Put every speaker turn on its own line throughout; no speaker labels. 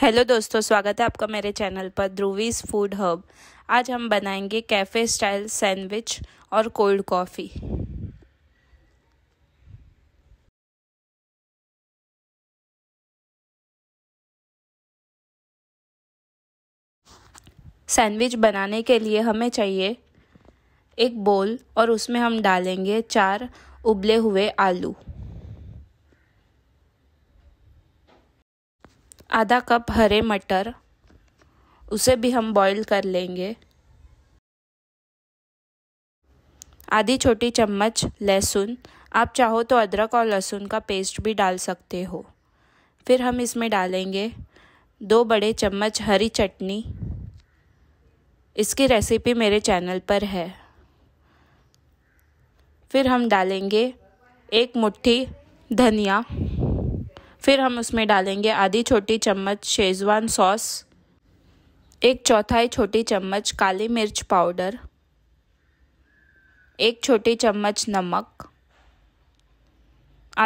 hello दोस्तों स्वागत है आपका मेरे चैनल पर ध्रुवीज फूड हर्ब आज हम बनाएंगे कैफ़े स्टाइल सैंडविच और कोल्ड कॉफ़ी सैंडविच बनाने के लिए हमें चाहिए एक बोल और उसमें हम डालेंगे चार उबले हुए आलू आधा कप हरे मटर उसे भी हम बॉईल कर लेंगे आधी छोटी चम्मच लहसुन आप चाहो तो अदरक और लहसुन का पेस्ट भी डाल सकते हो फिर हम इसमें डालेंगे दो बड़े चम्मच हरी चटनी इसकी रेसिपी मेरे चैनल पर है फिर हम डालेंगे एक मुट्ठी धनिया फिर हम उसमें डालेंगे आधी छोटी चम्मच शेजवान सॉस एक चौथाई छोटी चम्मच काली मिर्च पाउडर एक छोटी चम्मच नमक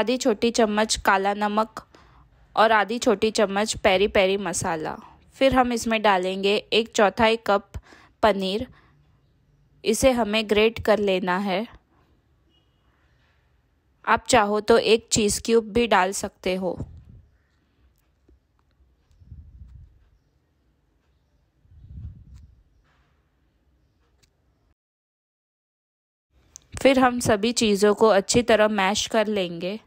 आधी छोटी चम्मच काला नमक और आधी छोटी चम्मच पेरी पेरी मसाला फिर हम इसमें डालेंगे एक चौथाई कप पनीर इसे हमें ग्रेट कर लेना है आप चाहो तो एक चीज़ क्यूब भी डाल सकते हो फिर हम सभी चीज़ों को अच्छी तरह मैश कर लेंगे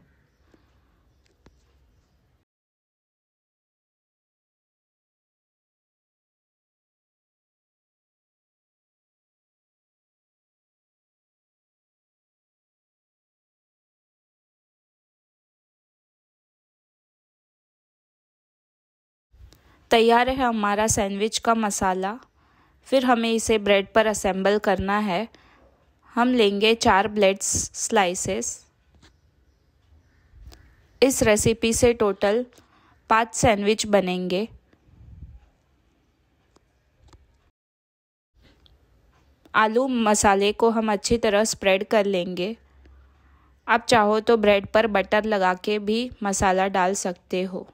तैयार है हमारा सैंडविच का मसाला फिर हमें इसे ब्रेड पर असेंबल करना है हम लेंगे चार ब्लेड्स स्लाइसेस इस रेसिपी से टोटल पांच सैंडविच बनेंगे आलू मसाले को हम अच्छी तरह स्प्रेड कर लेंगे आप चाहो तो ब्रेड पर बटर लगा के भी मसाला डाल सकते हो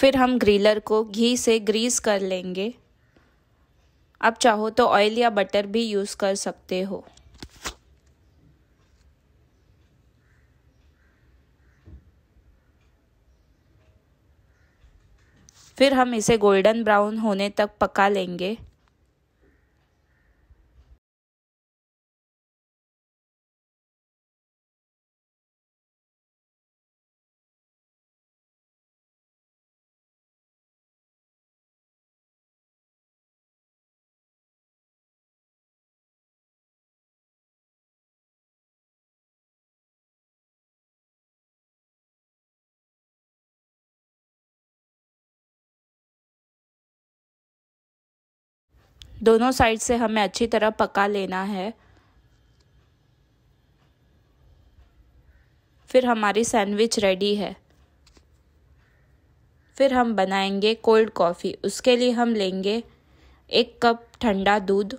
फिर हम ग्रिलर को घी से ग्रीस कर लेंगे आप चाहो तो ऑयल या बटर भी यूज़ कर सकते हो फिर हम इसे गोल्डन ब्राउन होने तक पका लेंगे दोनों साइड से हमें अच्छी तरह पका लेना है फिर हमारी सैंडविच रेडी है फिर हम बनाएंगे कोल्ड कॉफ़ी उसके लिए हम लेंगे एक कप ठंडा दूध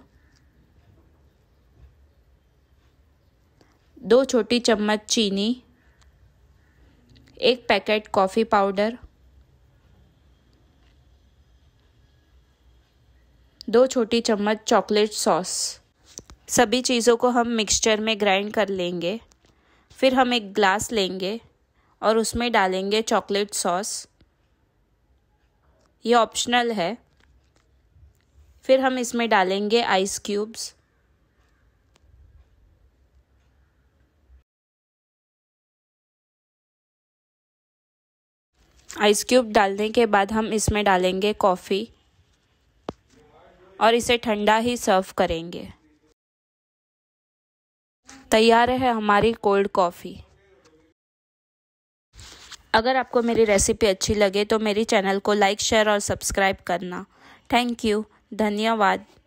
दो छोटी चम्मच चीनी एक पैकेट कॉफ़ी पाउडर दो छोटी चम्मच चॉकलेट सॉस सभी चीज़ों को हम मिक्सचर में ग्राइंड कर लेंगे फिर हम एक ग्लास लेंगे और उसमें डालेंगे चॉकलेट सॉस ये ऑप्शनल है फिर हम इसमें डालेंगे आइस क्यूब्स आइस क्यूब डालने के बाद हम इसमें डालेंगे कॉफ़ी और इसे ठंडा ही सर्व करेंगे तैयार है हमारी कोल्ड कॉफ़ी अगर आपको मेरी रेसिपी अच्छी लगे तो मेरे चैनल को लाइक शेयर और सब्सक्राइब करना थैंक यू धन्यवाद